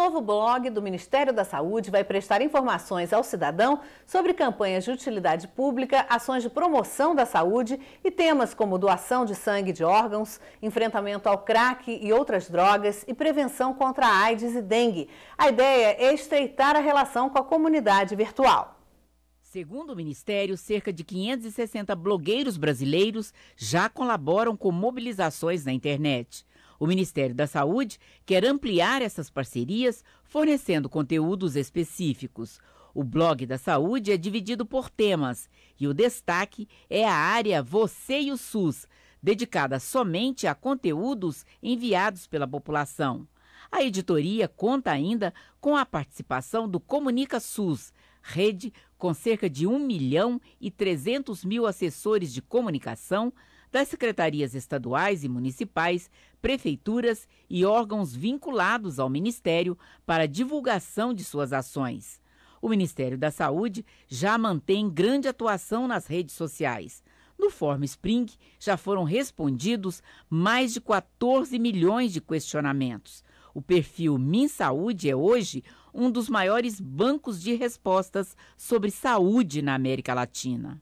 novo blog do Ministério da Saúde vai prestar informações ao cidadão sobre campanhas de utilidade pública, ações de promoção da saúde e temas como doação de sangue de órgãos, enfrentamento ao crack e outras drogas e prevenção contra a AIDS e dengue. A ideia é estreitar a relação com a comunidade virtual. Segundo o Ministério, cerca de 560 blogueiros brasileiros já colaboram com mobilizações na internet. O Ministério da Saúde quer ampliar essas parcerias, fornecendo conteúdos específicos. O blog da saúde é dividido por temas e o destaque é a área Você e o SUS, dedicada somente a conteúdos enviados pela população. A editoria conta ainda com a participação do Comunica SUS, rede com cerca de 1 milhão e 300 mil assessores de comunicação das secretarias estaduais e municipais, prefeituras e órgãos vinculados ao Ministério para divulgação de suas ações. O Ministério da Saúde já mantém grande atuação nas redes sociais. No Form Spring já foram respondidos mais de 14 milhões de questionamentos. O perfil MinSaúde é hoje um dos maiores bancos de respostas sobre saúde na América Latina.